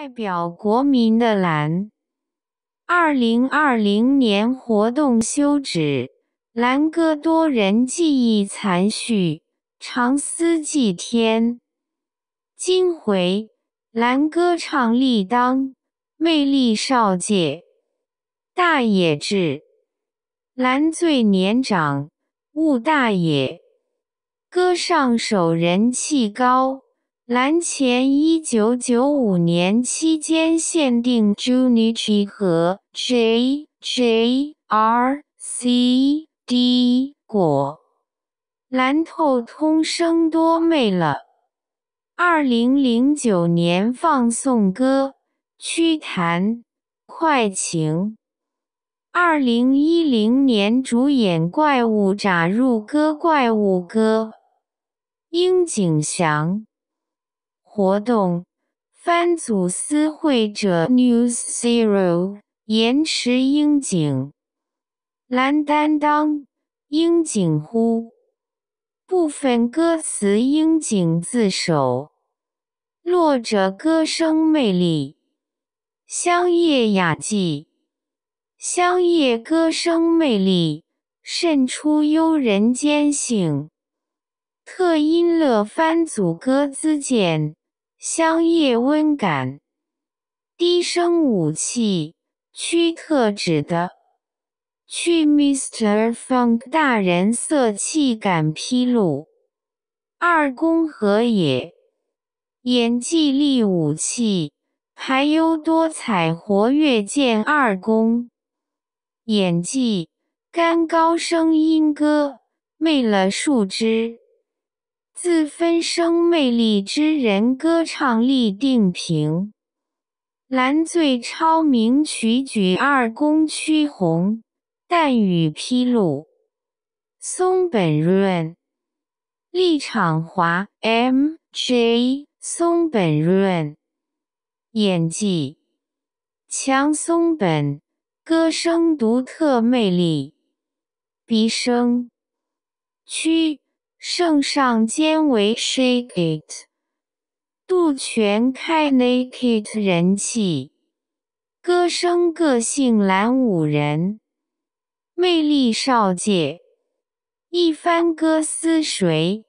代表国民的蓝，二零二零年活动休止。蓝歌多人记忆残序，长思祭天。今回蓝歌唱立当，魅力少界，大野志。蓝最年长，勿大野。歌上手人气高。蓝前一九九五年期间限定 Junichi 和 J J R C D 果，蓝透通声多妹了。二零零九年放送歌曲弹快情。二零一零年主演怪物炸入歌怪物歌，樱井翔。活动番组司会者 News Zero，延迟樱井蓝担当樱井呼，部分歌词樱井自首。落者歌声魅力，香叶雅技，香叶歌声魅力渗出幽人间性。特音乐番组歌资检。香叶温感，低声武器驱特指的去 Mr. Funk 大人色气感披露二宫和也演技力武器排优多彩活跃见二宫演技干高声音歌媚了树枝。自分声魅力之人，歌唱力定评。蓝最超名曲举二宫曲红，淡雨披露。松本润，立场华 M J。松本润，演技强。松本歌声独特魅力，鼻声曲。圣上兼为 shake it，杜泉开 naked 人气，歌声个性蓝舞人，魅力少界，一番歌思谁？